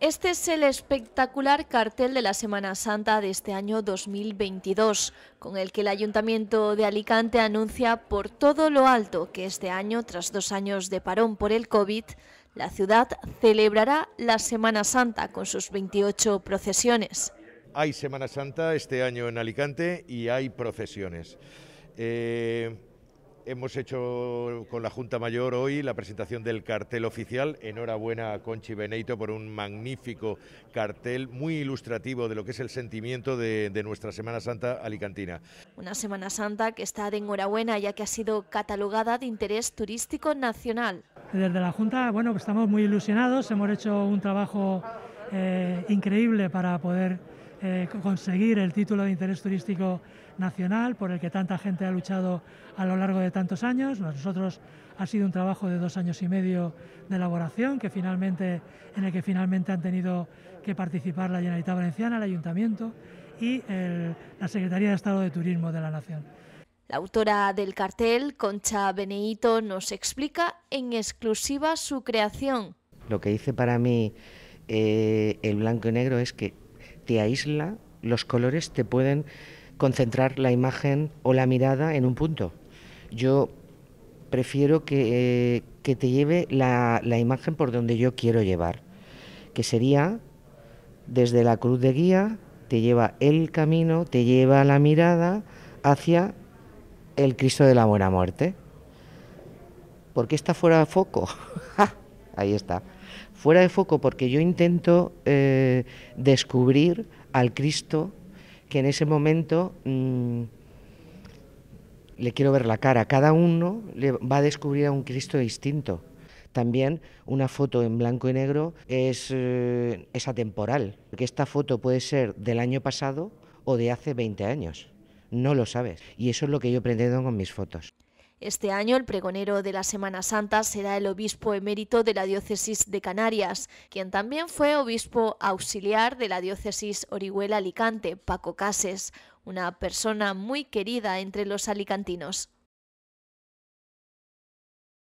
Este es el espectacular cartel de la Semana Santa de este año 2022, con el que el Ayuntamiento de Alicante anuncia por todo lo alto que este año, tras dos años de parón por el COVID, la ciudad celebrará la Semana Santa con sus 28 procesiones. Hay Semana Santa este año en Alicante y hay procesiones. Eh, Hemos hecho con la Junta Mayor hoy la presentación del cartel oficial. Enhorabuena a Conchi Beneito por un magnífico cartel, muy ilustrativo de lo que es el sentimiento de, nuestra Semana Santa alicantina. Una Semana Santa que está de enhorabuena ya que ha sido catalogada de interés turístico nacional. Desde la Junta, bueno, pues estamos muy ilusionados, hemos hecho un trabajo eh, increíble para poder eh, conseguir el título de interés turístico nacional por el que tanta gente ha luchado a lo largo de tantos años. Nosotros ha sido un trabajo de dos años y medio de elaboración que finalmente, en el que finalmente han tenido que participar la Generalitat Valenciana, el Ayuntamiento y la Secretaría de Estado de Turismo de la Nación. La autora del cartel, Concha Beneito, nos explica en exclusiva su creación. Lo que hice para mí eh, el blanco y negro es que te aísla, los colores te pueden concentrar la imagen o la mirada en un punto. Yo prefiero eh, que, te lleve la, la, imagen por donde yo quiero llevar, que sería desde la cruz de guía, te lleva el camino, te lleva la mirada hacia el Cristo de la Buena Muerte. ¿Por qué está fuera de foco? Ahí está fuera de foco porque yo intento eh, descubrir al Cristo que en ese momento mm, le quiero ver la cara. Cada uno le va a descubrir a un Cristo distinto. También una foto en blanco y negro es, eh, es atemporal, esta foto puede ser del año pasado o de hace 20 años. No lo sabes. Y eso es lo que yo pretendo con mis fotos. Este año el pregonero de la Semana Santa será el obispo emérito de la diócesis de Canarias, quien también fue obispo auxiliar de la diócesis Orihuela-Alicante, Paco Cases, una persona muy querida entre los alicantinos.